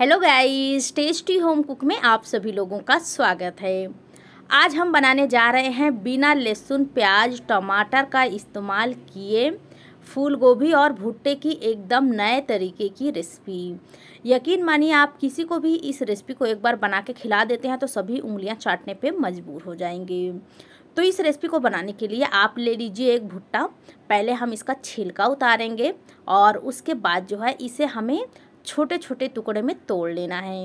hello guys tasty home cook में आप सभी लोगों का स्वागत है आज हम बनाने जा रहे हैं बिना लहसुन प्याज टमाटर का इस्तेमाल किए फूल गोभी और भुट्टे की एकदम नए तरीके की रेसिपी यकीन मानिए आप किसी को भी इस रेसिपी को एक बार बना के खिला देते हैं तो सभी उंगलियां चाटने पे मजबूर हो जाएंगे तो इस रेसिपी को बनाने के लिए आप ले लीजिए एक भुट्टा पहले हम इसका छिलका उतारेंगे और उसके बाद जो है इसे हमें छोटे छोटे टुकड़े में तोड़ लेना है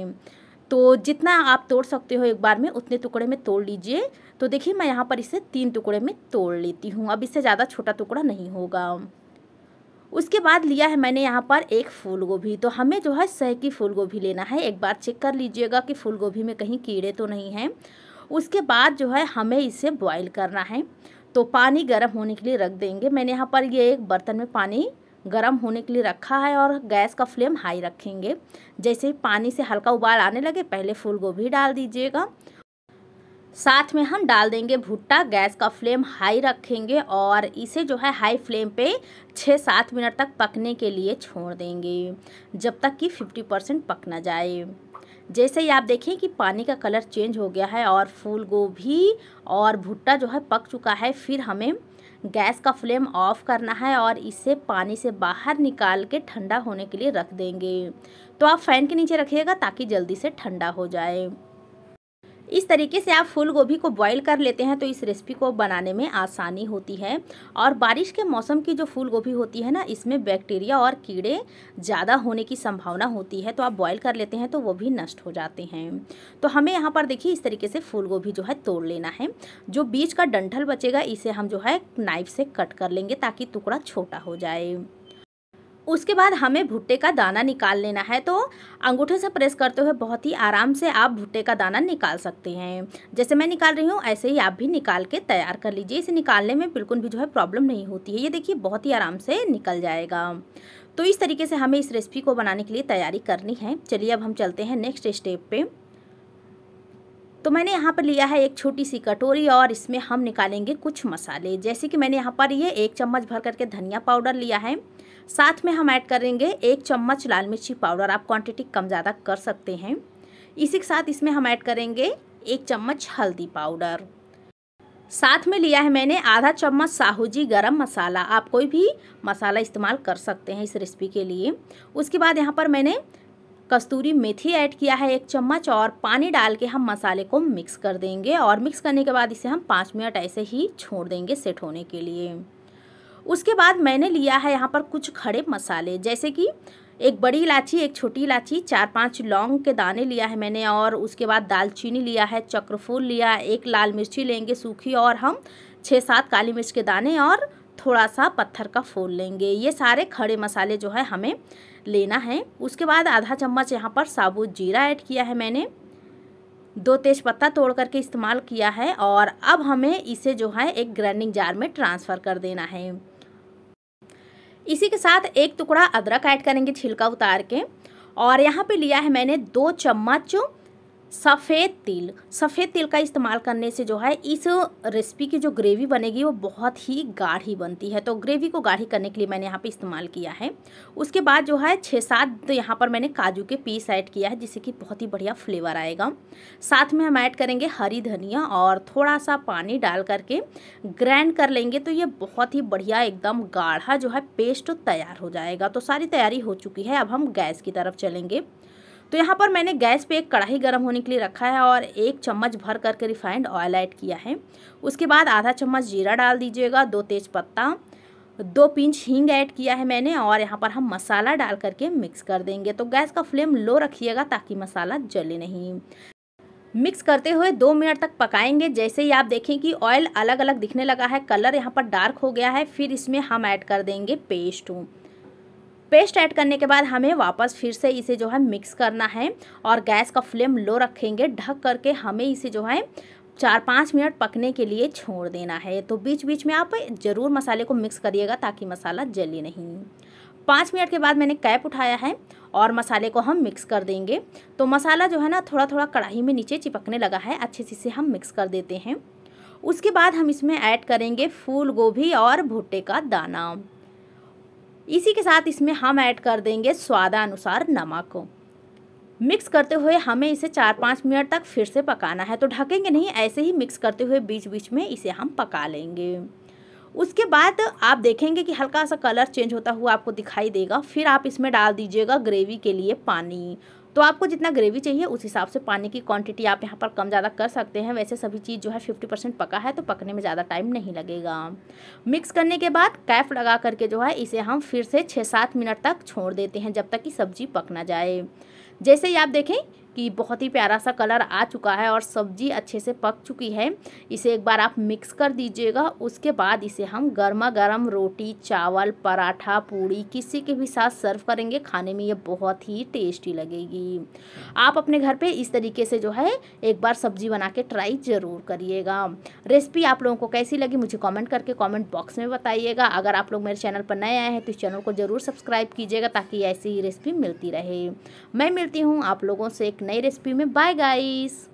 तो जितना आप तोड़ सकते हो एक बार में उतने टुकड़े में तोड़ लीजिए तो देखिए मैं यहाँ पर इसे तीन टुकड़े में तोड़ लेती हूँ अब इससे ज़्यादा छोटा टुकड़ा नहीं होगा उसके बाद लिया है मैंने यहाँ पर एक फूल गोभी तो हमें जो है सह की फूल गोभी लेना है एक बार चेक कर लीजिएगा कि फूल गोभी में कहीं कीड़े तो नहीं हैं उसके बाद जो है हमें इसे बॉईल करना है तो पानी गर्म होने के लिए रख देंगे मैंने यहाँ पर ये एक बर्तन में पानी गर्म होने के लिए रखा है और गैस का फ्लेम हाई रखेंगे जैसे ही पानी से हल्का उबाल आने लगे पहले फूल गोभी डाल दीजिएगा साथ में हम डाल देंगे भुट्टा गैस का फ्लेम हाई रखेंगे और इसे जो है हाई फ्लेम पे छः सात मिनट तक पकने के लिए छोड़ देंगे जब तक कि फिफ्टी परसेंट पक ना जाए जैसे ही आप देखें कि पानी का कलर चेंज हो गया है और फूल गोभी और भुट्टा जो है पक चुका है फिर हमें गैस का फ्लेम ऑफ़ करना है और इसे पानी से बाहर निकाल के ठंडा होने के लिए रख देंगे तो आप फ़ैन के नीचे रखिएगा ताकि जल्दी से ठंडा हो जाए इस तरीके से आप फूल गोभी को बॉईल कर लेते हैं तो इस रेसिपी को बनाने में आसानी होती है और बारिश के मौसम की जो फूल गोभी होती है ना इसमें बैक्टीरिया और कीड़े ज़्यादा होने की संभावना होती है तो आप बॉईल कर लेते हैं तो वो भी नष्ट हो जाते हैं तो हमें यहाँ पर देखिए इस तरीके से फूल गोभी जो है तोड़ लेना है जो बीज का डंठल बचेगा इसे हम जो है नाइफ से कट कर लेंगे ताकि टुकड़ा छोटा हो जाए उसके बाद हमें भुट्टे का दाना निकाल लेना है तो अंगूठे से प्रेस करते हुए बहुत ही आराम से आप भुट्टे का दाना निकाल सकते हैं जैसे मैं निकाल रही हूँ ऐसे ही आप भी निकाल के तैयार कर लीजिए इसे निकालने में बिल्कुल भी जो है प्रॉब्लम नहीं होती है ये देखिए बहुत ही आराम से निकल जाएगा तो इस तरीके से हमें इस रेसिपी को बनाने के लिए तैयारी करनी है चलिए अब हम चलते हैं नेक्स्ट स्टेप पर तो मैंने यहाँ पर लिया है एक छोटी सी कटोरी और इसमें हम निकालेंगे कुछ मसाले जैसे कि मैंने यहाँ पर ये एक चम्मच भर करके धनिया पाउडर लिया है साथ में हम ऐड करेंगे एक चम्मच लाल मिर्ची पाउडर आप क्वांटिटी कम ज़्यादा कर सकते हैं इसी के साथ इसमें हम ऐड करेंगे एक चम्मच हल्दी पाउडर साथ में लिया है मैंने आधा चम्मच साहूजी गरम मसाला आप कोई भी मसाला इस्तेमाल कर सकते हैं इस रेसिपी के लिए उसके बाद यहाँ पर मैंने कस्तूरी मेथी ऐड किया है एक चम्मच और पानी डाल के हम मसाले को मिक्स कर देंगे और मिक्स करने के बाद इसे हम पाँच मिनट ऐसे ही छोड़ देंगे सेट होने के लिए उसके बाद मैंने लिया है यहाँ पर कुछ खड़े मसाले जैसे कि एक बड़ी इलायची एक छोटी इलायची चार पांच लौंग के दाने लिया है मैंने और उसके बाद दालचीनी लिया है चक्रफूल लिया एक लाल मिर्ची लेंगे सूखी और हम छः सात काली मिर्च के दाने और थोड़ा सा पत्थर का फूल लेंगे ये सारे खड़े मसाले जो है हमें लेना है उसके बाद आधा चम्मच यहाँ पर साबुत जीरा ऐड किया है मैंने दो तेज पत्ता तोड़ करके इस्तेमाल किया है और अब हमें इसे जो है एक ग्राइंडिंग जार में ट्रांसफ़र कर देना है इसी के साथ एक टुकड़ा अदरक ऐड करेंगे छिलका उतार के और यहाँ पे लिया है मैंने दो चम्मच सफ़ेद तिल सफ़ेद तिल का इस्तेमाल करने से जो है इस रेसिपी की जो ग्रेवी बनेगी वो बहुत ही गाढ़ी बनती है तो ग्रेवी को गाढ़ी करने के लिए मैंने यहाँ पे इस्तेमाल किया है उसके बाद जो है छः सात तो यहाँ पर मैंने काजू के पीस ऐड किया है जिससे कि बहुत ही बढ़िया फ्लेवर आएगा साथ में हम ऐड करेंगे हरी धनिया और थोड़ा सा पानी डाल करके ग्रैंड कर लेंगे तो ये बहुत ही बढ़िया एकदम गाढ़ा जो है पेस्ट तैयार हो जाएगा तो सारी तैयारी हो चुकी है अब हम गैस की तरफ चलेंगे तो यहाँ पर मैंने गैस पे एक कढ़ाई गर्म होने के लिए रखा है और एक चम्मच भर करके रिफाइंड ऑयल ऐड किया है उसके बाद आधा चम्मच जीरा डाल दीजिएगा दो तेज पत्ता दो पिंच हींग ऐड किया है मैंने और यहाँ पर हम मसाला डाल करके मिक्स कर देंगे तो गैस का फ्लेम लो रखिएगा ताकि मसाला जले नहीं मिक्स करते हुए दो मिनट तक पकाएंगे जैसे ही आप देखें कि ऑयल अलग अलग दिखने लगा है कलर यहाँ पर डार्क हो गया है फिर इसमें हम ऐड कर देंगे पेस्ट पेस्ट ऐड करने के बाद हमें वापस फिर से इसे जो है मिक्स करना है और गैस का फ्लेम लो रखेंगे ढक करके हमें इसे जो है चार पाँच मिनट पकने के लिए छोड़ देना है तो बीच बीच में आप ज़रूर मसाले को मिक्स करिएगा ताकि मसाला जले नहीं पाँच मिनट के बाद मैंने कैप उठाया है और मसाले को हम मिक्स कर देंगे तो मसाला जो है ना थोड़ा थोड़ा कढ़ाई में नीचे चिपकने लगा है अच्छे से इसे हम मिक्स कर देते हैं उसके बाद हम इसमें ऐड करेंगे फूल गोभी और भुट्टे का दाना इसी के साथ इसमें हम ऐड कर देंगे स्वादानुसार नमक मिक्स करते हुए हमें इसे चार पाँच मिनट तक फिर से पकाना है तो ढकेंगे नहीं ऐसे ही मिक्स करते हुए बीच बीच में इसे हम पका लेंगे उसके बाद आप देखेंगे कि हल्का सा कलर चेंज होता हुआ आपको दिखाई देगा फिर आप इसमें डाल दीजिएगा ग्रेवी के लिए पानी तो आपको जितना ग्रेवी चाहिए उस हिसाब से पानी की क्वांटिटी आप यहाँ पर कम ज़्यादा कर सकते हैं वैसे सभी चीज़ जो है फिफ्टी परसेंट पका है तो पकने में ज़्यादा टाइम नहीं लगेगा मिक्स करने के बाद कैफ लगा करके जो है इसे हम फिर से छः सात मिनट तक छोड़ देते हैं जब तक कि सब्जी पक ना जाए जैसे ही आप देखें कि बहुत ही प्यारा सा कलर आ चुका है और सब्जी अच्छे से पक चुकी है इसे एक बार आप मिक्स कर दीजिएगा उसके बाद इसे हम गर्मा गर्म रोटी चावल पराठा पूड़ी किसी के भी साथ सर्व करेंगे खाने में ये बहुत ही टेस्टी लगेगी आप अपने घर पे इस तरीके से जो है एक बार सब्जी बना के ट्राई ज़रूर करिएगा रेसिपी आप लोगों को कैसी लगी मुझे कॉमेंट करके कॉमेंट बॉक्स में बताइएगा अगर आप लोग मेरे चैनल पर नए आए हैं तो इस चैनल को ज़रूर सब्सक्राइब कीजिएगा ताकि ऐसी ही रेसिपी मिलती रहे मैं मिलती हूँ आप लोगों से एक नई रेसिपी में बाय गाइस